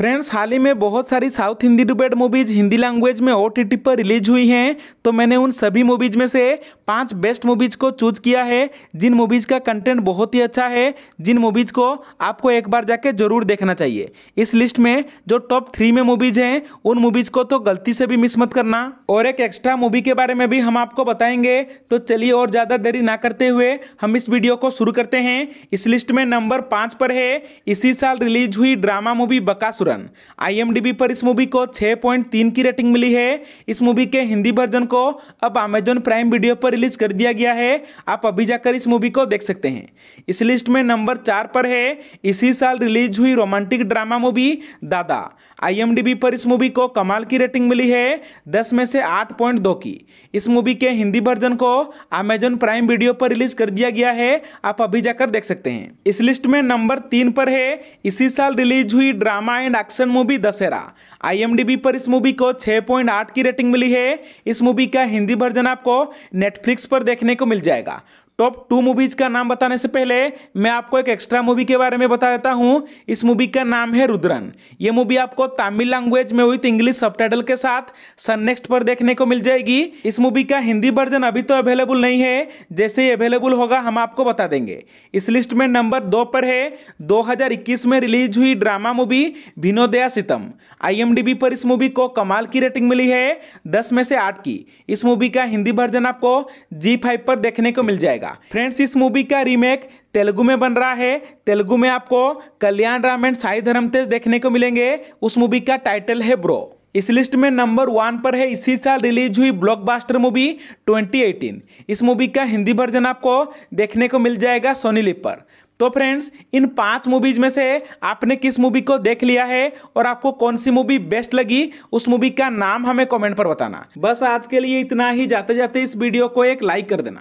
friends हाल ही में बहुत सारी south Hindi dubbed movies Hindi language में ओ पर रिलीज हुई हैं तो मैंने उन सभी मूवीज में से पांच बेस्ट मूवीज को चूज किया है जिन मूवीज का कंटेंट बहुत ही अच्छा है जिन मूवीज को आपको एक बार जाके जरूर देखना चाहिए इस लिस्ट में जो टॉप थ्री में मूवीज हैं उन मूवीज को तो गलती से भी मिस मत करना और एक एक्स्ट्रा मूवी के बारे में भी हम आपको बताएंगे तो चलिए और ज्यादा देरी ना करते हुए हम इस वीडियो को शुरू करते हैं इस लिस्ट में नंबर पांच पर है इसी साल रिलीज हुई drama movie Bakasur Madhuran IMDb पर इस मूवी को 6.3 की रेटिंग मिली है इस मूवी के हिंदी वर्जन को अब अमेजोन प्राइम वीडियो पर रिलीज कर दिया गया है आप अभी जाकर इस मूवी को देख सकते हैं इस लिस्ट में नंबर चार पर है इसी साल रिलीज हुई रोमांटिक ड्रामा मूवी दादा आई पर इस मूवी को कमाल की रेटिंग मिली है दस में से आठ की इस मूवी के हिंदी वर्जन को अमेजोन प्राइम वीडियो पर रिलीज कर दिया गया है आप अभी जाकर देख सकते हैं इस लिस्ट में नंबर तीन पर है इसी साल रिलीज हुई drama point action movie Dasara IMDb पर इस मूवी को 6.8 की रेटिंग मिली है इस मूवी का हिंदी वर्जन आपको नेटफ्लिक्स पर देखने को मिल जाएगा टॉप टू मूवीज का नाम बताने से पहले मैं आपको एक एक्स्ट्रा मूवी के बारे में बता देता हूँ इस मूवी का नाम है रुद्रन ये मूवी आपको तमिल लैंग्वेज में विथ इंग्लिश सब के साथ सन नेक्स्ट पर देखने को मिल जाएगी इस मूवी का हिंदी वर्जन अभी तो अवेलेबल नहीं है जैसे ही अवेलेबल होगा हम आपको बता देंगे इस लिस्ट में नंबर दो पर है दो में रिलीज हुई ड्रामा मूवी भिनोदया सितम आई पर इस मूवी को कमाल की रेटिंग मिली है दस में से आठ की इस मूवी का हिंदी वर्जन आपको जी फाइव पर देखने को मिल जाएगा जाएगा फ्रेंड्स इस मूवी का रीमेक तेलुगु में बन रहा है तेलुगु में आपको कल्याण राम एंड साई धर्म तेज देखने को मिलेंगे उस मूवी का टाइटल है ब्रो इस लिस्ट में नंबर वन पर है इसी साल रिलीज हुई ब्लॉकबास्टर मूवी 2018 इस मूवी का हिंदी वर्जन आपको देखने को मिल जाएगा सोनी लिप पर तो फ्रेंड्स इन पांच मूवीज में से आपने किस मूवी को देख लिया है और आपको कौन सी मूवी बेस्ट लगी उस मूवी का नाम हमें कमेंट पर बताना बस आज के लिए इतना ही जाते जाते इस वीडियो को एक लाइक कर देना